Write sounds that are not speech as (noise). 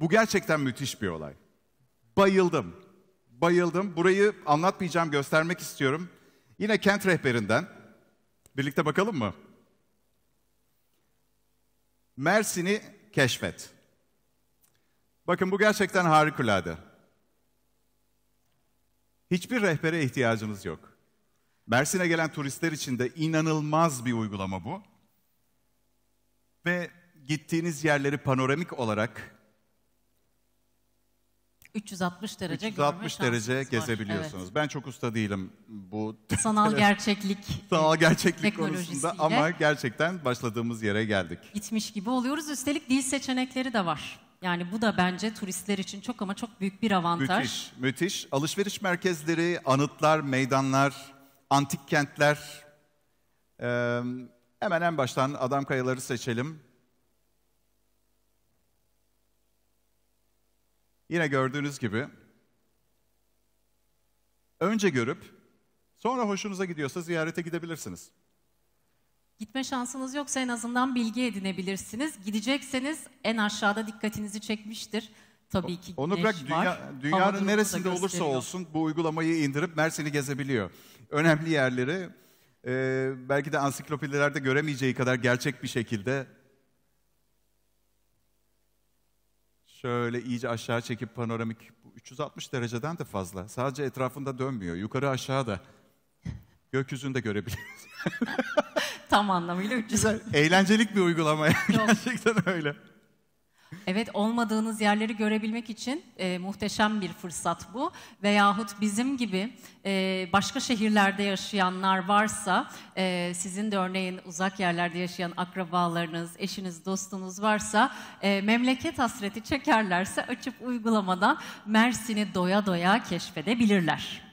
Bu gerçekten müthiş bir olay. Bayıldım. Bayıldım. Burayı anlatmayacağım, göstermek istiyorum. Yine kent rehberinden. Birlikte bakalım mı? Mersin'i keşfet. Bakın bu gerçekten harikulade. Hiçbir rehbere ihtiyacımız yok. Mersin'e gelen turistler için de inanılmaz bir uygulama bu. Ve gittiğiniz yerleri panoramik olarak 360 derece 360 derece gezebiliyorsunuz. Evet. Ben çok usta değilim bu (laughs) sanal gerçeklik sanal gerçeklik konusunda ama gerçekten başladığımız yere geldik. Gitmiş gibi oluyoruz. Üstelik dil seçenekleri de var. Yani bu da bence turistler için çok ama çok büyük bir avantaj. Müthiş, müthiş. Alışveriş merkezleri, anıtlar, meydanlar, antik kentler. Ee, hemen en baştan Adam Kayaları seçelim. Yine gördüğünüz gibi önce görüp sonra hoşunuza gidiyorsa ziyarete gidebilirsiniz. Gitme şansınız yoksa en azından bilgi edinebilirsiniz. Gidecekseniz en aşağıda dikkatinizi çekmiştir. Tabii ki Onu bırak dünya, dünyanın neresinde olursa olsun bu uygulamayı indirip Mersin'i gezebiliyor. Önemli yerleri e, belki de ansiklopedilerde göremeyeceği kadar gerçek bir şekilde şöyle iyice aşağı çekip panoramik 360 dereceden de fazla. Sadece etrafında dönmüyor. Yukarı aşağı da gökyüzünü de görebiliyoruz. (laughs) Tam anlamıyla 360. Güzel. Eğlencelik bir uygulama. (laughs) Gerçekten öyle. Evet olmadığınız yerleri görebilmek için e, muhteşem bir fırsat bu. Veyahut bizim gibi e, başka şehirlerde yaşayanlar varsa e, sizin de örneğin uzak yerlerde yaşayan akrabalarınız, eşiniz, dostunuz varsa e, memleket hasreti çekerlerse açıp uygulamadan Mersin'i doya doya keşfedebilirler.